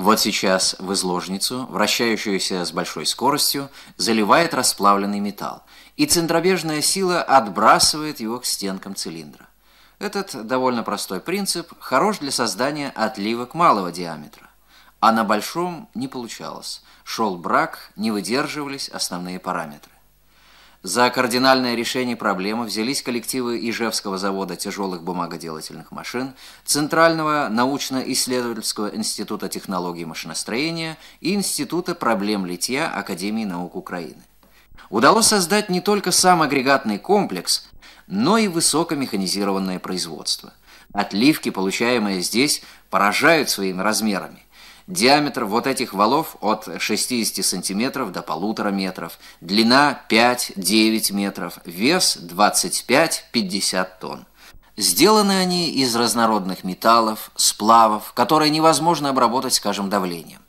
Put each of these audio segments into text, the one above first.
Вот сейчас в изложницу, вращающуюся с большой скоростью, заливает расплавленный металл, и центробежная сила отбрасывает его к стенкам цилиндра. Этот довольно простой принцип хорош для создания отливок малого диаметра. А на большом не получалось. Шел брак, не выдерживались основные параметры. За кардинальное решение проблемы взялись коллективы Ижевского завода тяжелых бумагоделательных машин, Центрального научно-исследовательского института технологий машиностроения и Института проблем литья Академии наук Украины. Удалось создать не только сам агрегатный комплекс, но и высокомеханизированное производство. Отливки, получаемые здесь, поражают своими размерами. Диаметр вот этих валов от 60 сантиметров до полутора метров, длина 5-9 метров, вес 25-50 тонн. Сделаны они из разнородных металлов, сплавов, которые невозможно обработать, скажем, давлением.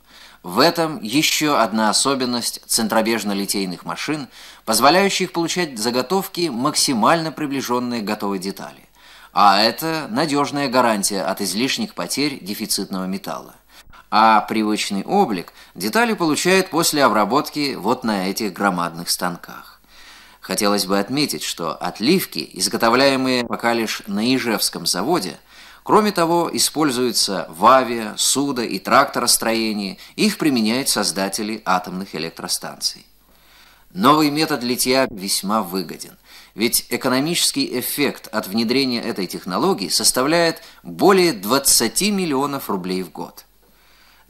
В этом еще одна особенность центробежно-литейных машин, позволяющих получать заготовки, максимально приближенные к готовой детали. А это надежная гарантия от излишних потерь дефицитного металла. А привычный облик детали получают после обработки вот на этих громадных станках. Хотелось бы отметить, что отливки, изготовляемые пока лишь на Ижевском заводе, кроме того, используются в авиа, судо и тракторостроении, их применяют создатели атомных электростанций. Новый метод литья весьма выгоден, ведь экономический эффект от внедрения этой технологии составляет более 20 миллионов рублей в год.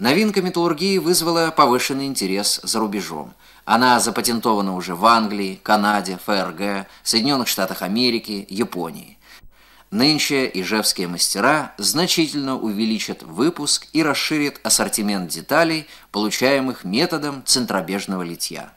Новинка металлургии вызвала повышенный интерес за рубежом. Она запатентована уже в Англии, Канаде, ФРГ, Соединенных Штатах Америки, Японии. Нынче ижевские мастера значительно увеличат выпуск и расширят ассортимент деталей, получаемых методом центробежного литья.